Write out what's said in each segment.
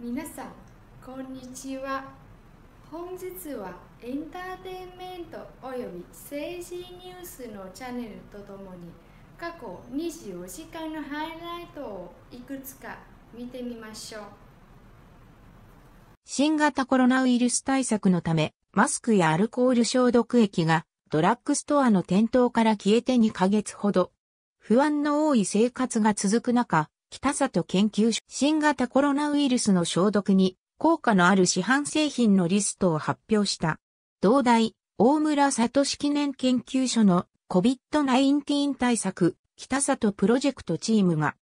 皆さんこんにちは本日はエンターテインメントおよび政治ニュースのチャンネルとともに過去24時間のハイライトをいくつか見てみましょう新型コロナウイルス対策のためマスクやアルコール消毒液がドラッグストアの店頭から消えて2ヶ月ほど不安の多い生活が続く中、北里研究所新型コロナウイルスの消毒に効果のある市販製品のリストを発表した。同大、大村里式年研究所の COVID-19 対策、北里プロジェクトチームが、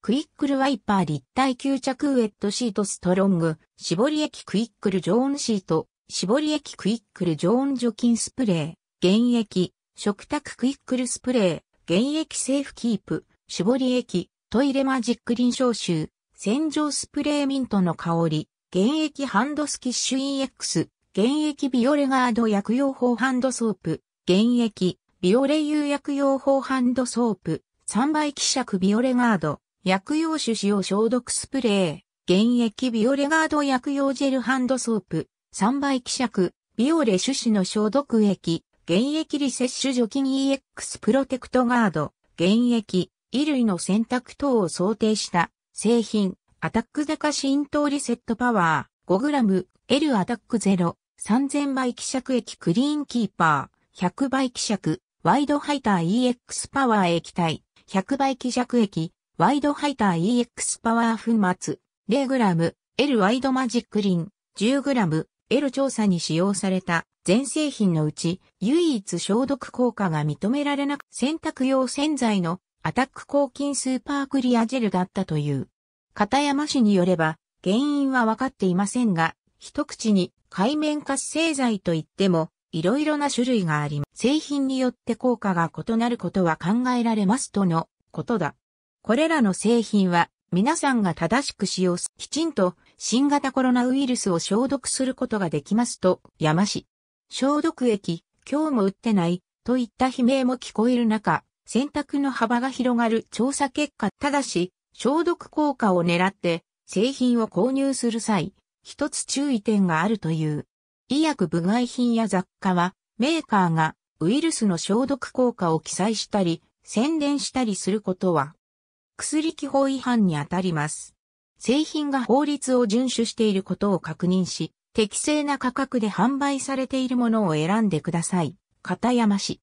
クイックルワイパー立体吸着ウェットシートストロング、絞り液クイックル常温シート、絞り液クイックル常温除菌スプレー、原液、食卓クイックルスプレー、原液セーフキープ、絞り液、トイレマジック臨床臭、洗浄スプレーミントの香り、現役ハンドスキッシュ EX、現役ビオレガード薬用法ハンドソープ、現役ビオレ油薬用法ハンドソープ、3倍希釈ビオレガード、薬用種使用消毒スプレー、現役ビオレガード薬用ジェルハンドソープ、3倍希釈、ビオレ種子の消毒液、現役リセッシュ除菌 EX プロテクトガード、現役衣類の洗濯等を想定した製品、アタック高浸透リセットパワー 5g L アタック0 3000倍希釈液クリーンキーパー100倍希釈ワイドハイター EX パワー液体100倍希釈液ワイドハイター EX パワー粉末 0g L ワイドマジックリン 10g L 調査に使用された全製品のうち唯一消毒効果が認められなく洗濯用洗剤のアタック抗菌スーパークリアジェルだったという。片山氏によれば、原因はわかっていませんが、一口に海面活性剤といっても、いろいろな種類があり、製品によって効果が異なることは考えられますとのことだ。これらの製品は、皆さんが正しく使用す、きちんと新型コロナウイルスを消毒することができますと、山氏。消毒液、今日も売ってない、といった悲鳴も聞こえる中、選択の幅が広がる調査結果。ただし、消毒効果を狙って製品を購入する際、一つ注意点があるという。医薬部外品や雑貨は、メーカーがウイルスの消毒効果を記載したり、宣伝したりすることは、薬規法違反にあたります。製品が法律を遵守していることを確認し、適正な価格で販売されているものを選んでください。片山市。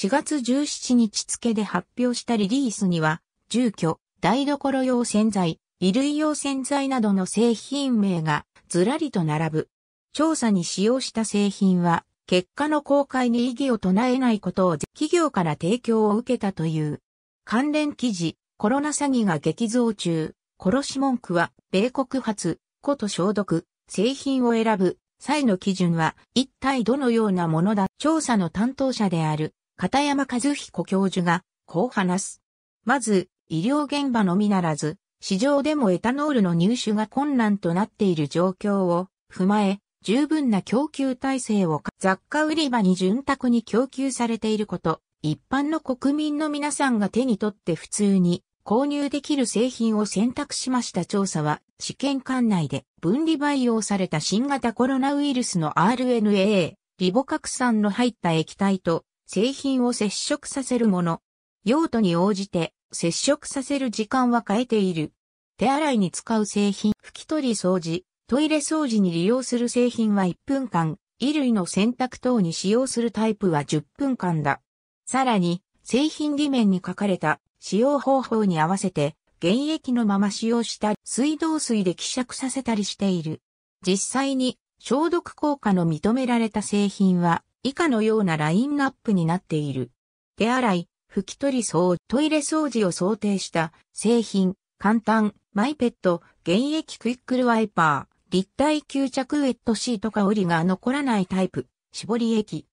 4月17日付で発表したリリースには、住居、台所用洗剤、衣類用洗剤などの製品名がずらりと並ぶ。調査に使用した製品は、結果の公開に異議を唱えないことを企業から提供を受けたという。関連記事、コロナ詐欺が激増中、殺し文句は、米国発、こと消毒、製品を選ぶ、際の基準は、一体どのようなものだ調査の担当者である、片山和彦教授が、こう話す。まず、医療現場のみならず、市場でもエタノールの入手が困難となっている状況を踏まえ、十分な供給体制を雑貨売り場に潤沢に供給されていること、一般の国民の皆さんが手に取って普通に購入できる製品を選択しました調査は、試験管内で分離培養された新型コロナウイルスの RNA、リボ核酸の入った液体と製品を接触させるもの。用途に応じて接触させる時間は変えている。手洗いに使う製品、拭き取り掃除、トイレ掃除に利用する製品は1分間、衣類の洗濯等に使用するタイプは10分間だ。さらに、製品裏面に書かれた使用方法に合わせて、原液のまま使用した水道水で希釈させたりしている。実際に消毒効果の認められた製品は以下のようなラインナップになっている。手洗い、拭き取り掃、トイレ掃除を想定した製品、簡単、マイペット、現役クイックルワイパー、立体吸着ウェットシート香りが残らないタイプ、絞り液、